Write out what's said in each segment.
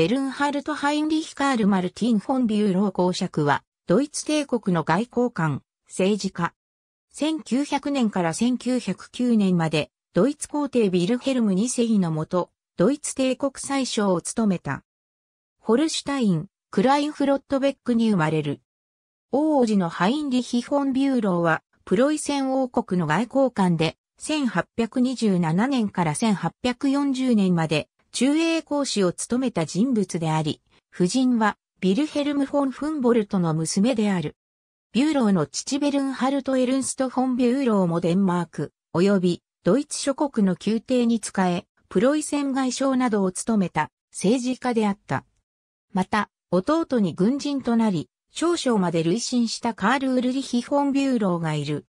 ベルンハルト・ハインリヒ・カール・マルティン・フォン・ビューロー公爵は、ドイツ帝国の外交官、政治家。1900年から1909年まで、ドイツ皇帝ビルヘルム2世のもと、ドイツ帝国宰相を務めた。ホルシュタイン、クラインフロットベックに生まれる。王子のハインリヒ・フォン・ビューローは、プロイセン王国の外交官で、1827年から1840年まで中英公使を務めた人物であり、夫人はビルヘルム・フォン・フンボルトの娘である。ビューローの父ベルンハルト・エルンスト・フォン・ビューローもデンマーク、及びドイツ諸国の宮廷に仕え、プロイセン外相などを務めた政治家であった。また、弟に軍人となり、少々まで累進したカール・ウルリヒ・フォン・ビューローがいる。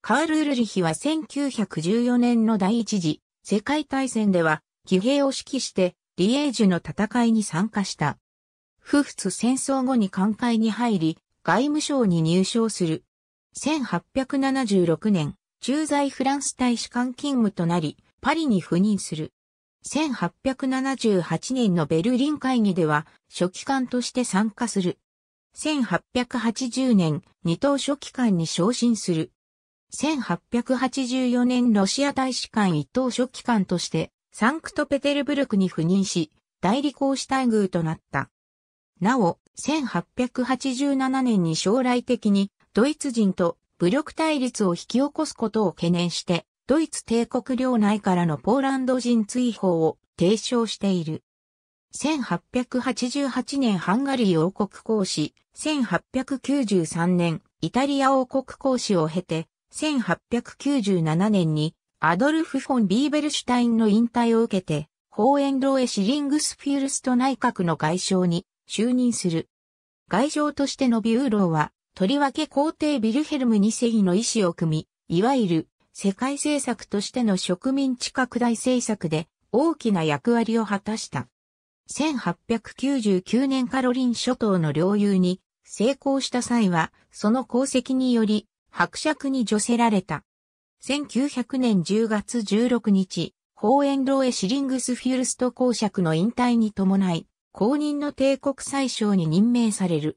カール・ウルリヒは1914年の第一次世界大戦では騎兵を指揮して、リエージュの戦いに参加した。不仏戦争後に艦隊に入り、外務省に入省する。1876年、駐在フランス大使館勤務となり、パリに赴任する。1878年のベルリン会議では、書記官として参加する。1880年、二等書記官に昇進する。1884年ロシア大使館一等書記官としてサンクトペテルブルクに赴任し、代理公使待遇となった。なお、1887年に将来的にドイツ人と武力対立を引き起こすことを懸念して、ドイツ帝国領内からのポーランド人追放を提唱している。1888年ハンガリー王国公使、1893年イタリア王国公使を経て、1897年にアドルフ・フォン・ビーベルシュタインの引退を受けて、ホーエンローエ・シリングスフィールスト内閣の外相に就任する。外相としてのビューローは、とりわけ皇帝ビルヘルム2世の意思を組み、いわゆる世界政策としての植民地拡大政策で大きな役割を果たした。1899年カロリン諸島の領有に成功した際は、その功績により伯爵に助せられた。1900年10月16日、ホーエンローエ・シリングス・フィルスト公爵の引退に伴い、公認の帝国宰相に任命される。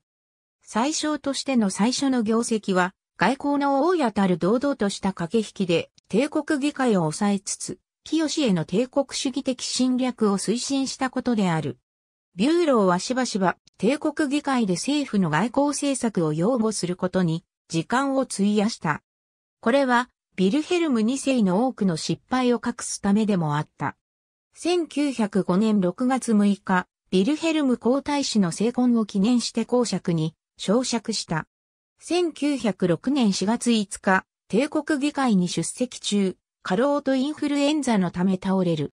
宰相としての最初の業績は、外交の王やたる堂々とした駆け引きで、帝国議会を抑えつつ、清への帝国主義的侵略を推進したことである。ビューローはしばしば帝国議会で政府の外交政策を擁護することに時間を費やした。これはビルヘルム2世の多くの失敗を隠すためでもあった。1905年6月6日、ビルヘルム皇太子の成婚を記念して公爵に昇爵した。1906年4月5日、帝国議会に出席中、過労とインフルエンザのため倒れる。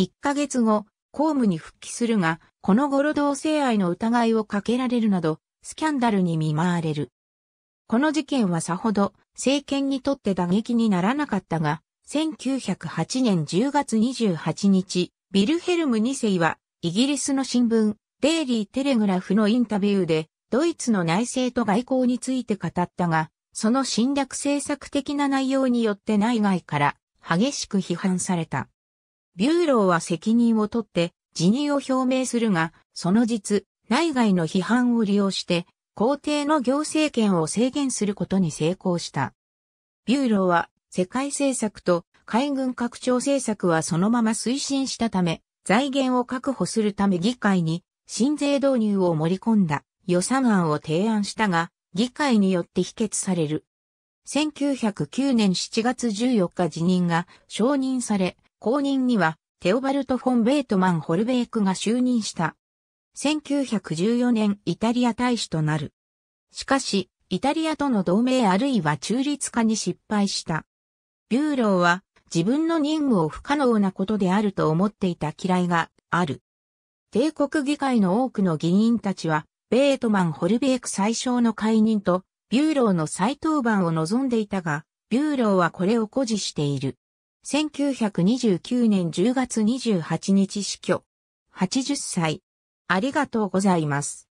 1ヶ月後、公務に復帰するが、この頃同性愛の疑いをかけられるなど、スキャンダルに見舞われる。この事件はさほど政権にとって打撃にならなかったが、1908年10月28日、ビルヘルム2世はイギリスの新聞、デイリー・テレグラフのインタビューで、ドイツの内政と外交について語ったが、その侵略政策的な内容によって内外から激しく批判された。ビューローは責任を取って辞任を表明するが、その実、内外の批判を利用して皇帝の行政権を制限することに成功した。ビューローは世界政策と海軍拡張政策はそのまま推進したため、財源を確保するため議会に新税導入を盛り込んだ予算案を提案したが、議会によって否決される。1909年7月14日辞任が承認され、後任にはテオバルト・フォン・ベートマン・ホルベークが就任した。1914年イタリア大使となる。しかし、イタリアとの同盟あるいは中立化に失敗した。ビューローは自分の任務を不可能なことであると思っていた嫌いがある。帝国議会の多くの議員たちは、ベートマン・ホルベーク最小の解任と、ビューローの再登板を望んでいたが、ビューローはこれを誇示している。1929年10月28日死去。80歳。ありがとうございます。